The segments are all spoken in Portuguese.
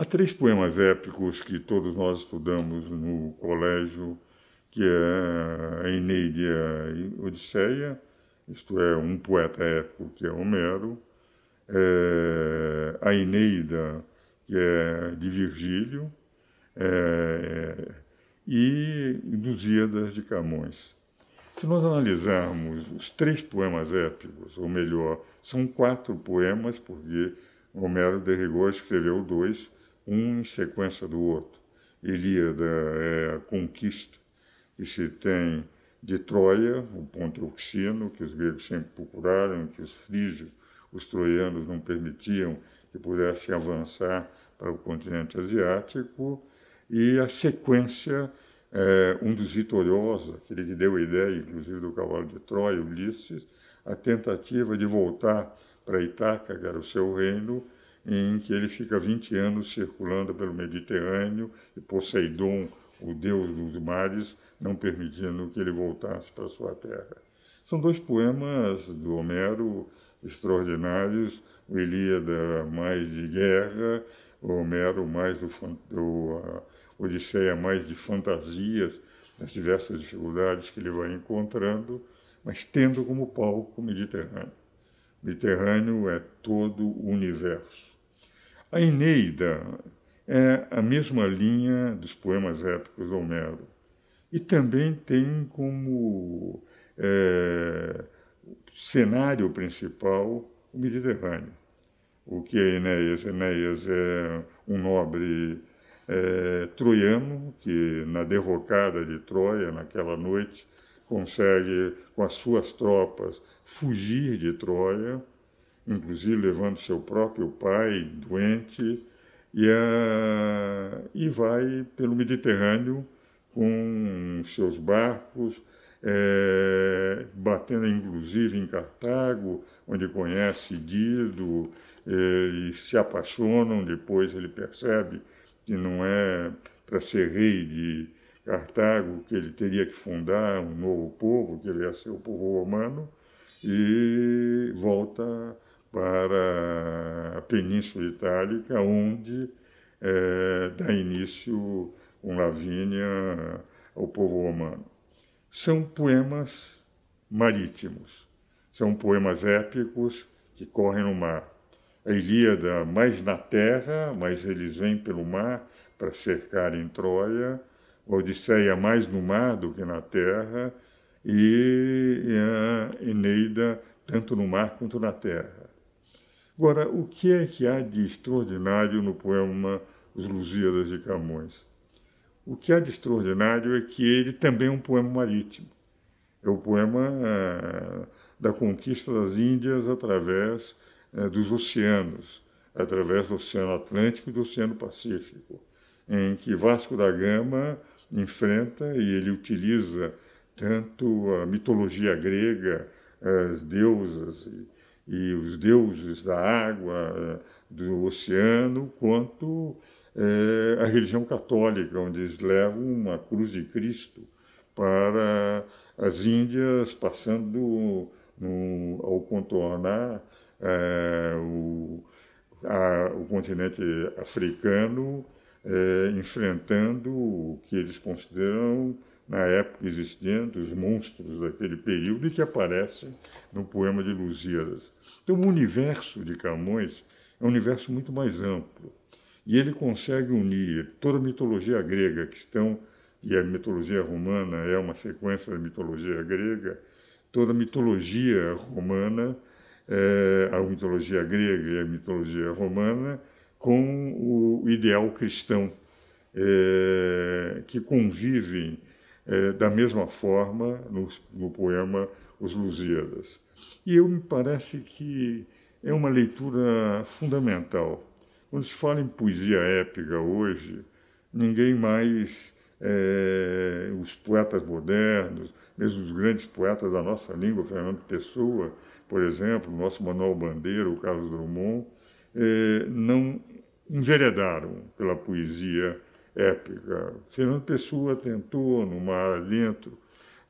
Há três poemas épicos que todos nós estudamos no colégio, que é a Eneide e a Odisseia, isto é, um poeta épico que é Homero, é, a Eneida, que é de Virgílio, é, e Lusíadas de Camões. Se nós analisarmos os três poemas épicos, ou melhor, são quatro poemas, porque Homero de Rigor escreveu dois, um em sequência do outro. Ilíada é a conquista que se tem de Troia, o ponto oxino, que os gregos sempre procuraram, que os frígios, os troianos não permitiam que pudessem avançar para o continente asiático, e a sequência, é, um dos vitoriosos, aquele que deu a ideia, inclusive, do cavalo de Troia, Ulisses, a tentativa de voltar para Itaca, que era o seu reino, em que ele fica 20 anos circulando pelo Mediterrâneo e Poseidon, o deus dos mares, não permitindo que ele voltasse para sua terra. São dois poemas do Homero extraordinários, o Ilíada mais de guerra, o Homero mais do, do Odisseia mais de fantasias, das diversas dificuldades que ele vai encontrando, mas tendo como palco o Mediterrâneo. Mediterrâneo é todo o universo. A Eneida é a mesma linha dos poemas épicos de Homero e também tem como é, cenário principal o Mediterrâneo. O que é Enéas? Enéas é um nobre é, troiano que, na derrocada de Troia, naquela noite, consegue, com as suas tropas, fugir de Troia, inclusive levando seu próprio pai doente, e, a, ah, e vai pelo Mediterrâneo com seus barcos, é, batendo inclusive em Cartago, onde conhece Dido, eles eh, se apaixonam. Depois ele percebe que não é para ser rei de Cartago, que ele teria que fundar um novo povo, que ele ia ser o povo romano, e volta para a Península Itálica, onde é, dá início com Lavínia ao povo romano. São poemas marítimos, são poemas épicos que correm no mar. A Ilíada mais na terra, mas eles vêm pelo mar para cercar em Troia, Odisseia mais no mar do que na terra e a Eneida tanto no mar quanto na terra. Agora, o que é que há de extraordinário no poema Os Lusíadas de Camões? O que há de extraordinário é que ele também é um poema marítimo. É o poema ah, da conquista das Índias através eh, dos oceanos, através do Oceano Atlântico e do Oceano Pacífico, em que Vasco da Gama enfrenta e ele utiliza tanto a mitologia grega, as deusas e, e os deuses da água, do oceano, quanto é, a religião católica, onde eles levam uma cruz de Cristo para as Índias, passando no, ao contornar é, o, a, o continente africano é, enfrentando o que eles consideram, na época existente, os monstros daquele período e que aparecem no poema de Lusíadas. Então, o universo de Camões é um universo muito mais amplo e ele consegue unir toda a mitologia grega que estão e a mitologia romana é uma sequência da mitologia grega, toda a mitologia romana, é, a mitologia grega e a mitologia romana com o ideal cristão, é, que convivem é, da mesma forma no, no poema Os Lusíadas. E eu me parece que é uma leitura fundamental. Quando se fala em poesia épica hoje, ninguém mais, é, os poetas modernos, mesmo os grandes poetas da nossa língua, Fernando Pessoa, por exemplo, o nosso Manuel Bandeira, o Carlos Drummond, é, não enveredaram pela poesia épica. Fernando Pessoa tentou no Mar Lento,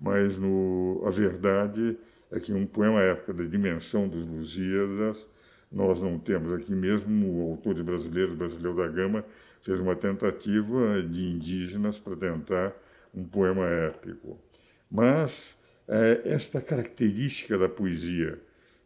mas no, a verdade é que um poema é épico da dimensão dos Lusíadas nós não temos aqui mesmo. O autor brasileiro, brasileiro da Gama, fez uma tentativa de indígenas para tentar um poema épico. Mas é, esta característica da poesia,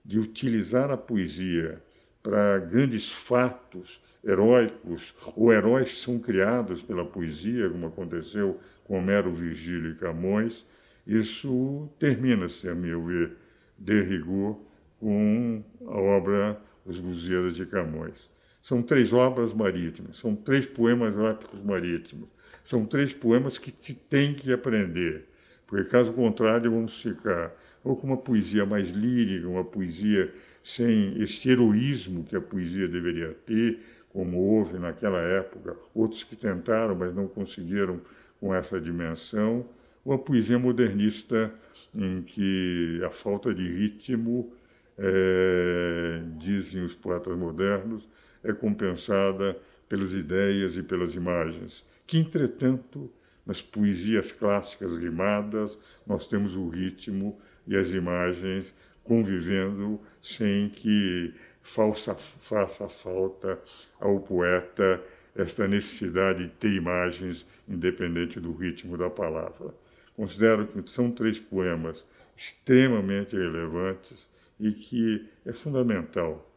de utilizar a poesia para grandes fatos heróicos, ou heróis são criados pela poesia, como aconteceu com Homero, Virgílio e Camões, isso termina-se, a meu ver, de rigor, com a obra Os Lusíadas de Camões. São três obras marítimas, são três poemas épicos marítimos, são três poemas que se tem que aprender, porque caso contrário vamos ficar ou com uma poesia mais lírica, uma poesia sem esse heroísmo que a poesia deveria ter, como houve naquela época, outros que tentaram, mas não conseguiram com essa dimensão, ou a poesia modernista em que a falta de ritmo, é, dizem os poetas modernos, é compensada pelas ideias e pelas imagens, que, entretanto, nas poesias clássicas rimadas, nós temos o ritmo e as imagens convivendo sem que falsa, faça falta ao poeta esta necessidade de ter imagens independente do ritmo da palavra. Considero que são três poemas extremamente relevantes e que é fundamental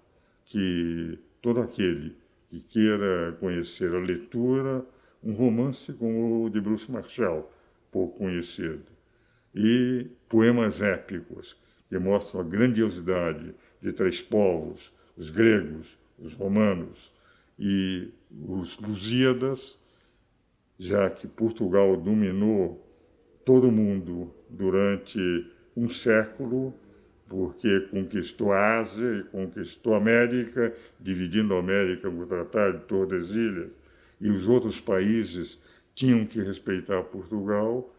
que todo aquele que queira conhecer a leitura, um romance como o de Bruce Marshall, pouco conhecido, e poemas épicos que mostram a grandiosidade de três povos, os gregos, os romanos e os lusíadas, já que Portugal dominou todo o mundo durante um século, porque conquistou a Ásia e conquistou a América, dividindo a América com o Tratado de Tordesilhas, e os outros países tinham que respeitar Portugal,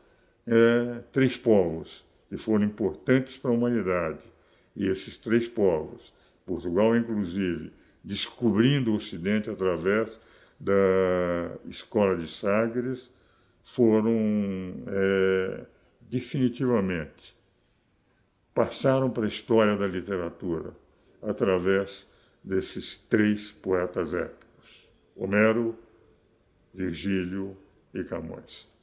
é, três povos que foram importantes para a humanidade. E esses três povos, Portugal inclusive, descobrindo o Ocidente através da escola de Sagres, foram é, definitivamente passaram para a história da literatura através desses três poetas épicos: Homero, Virgílio e Camões.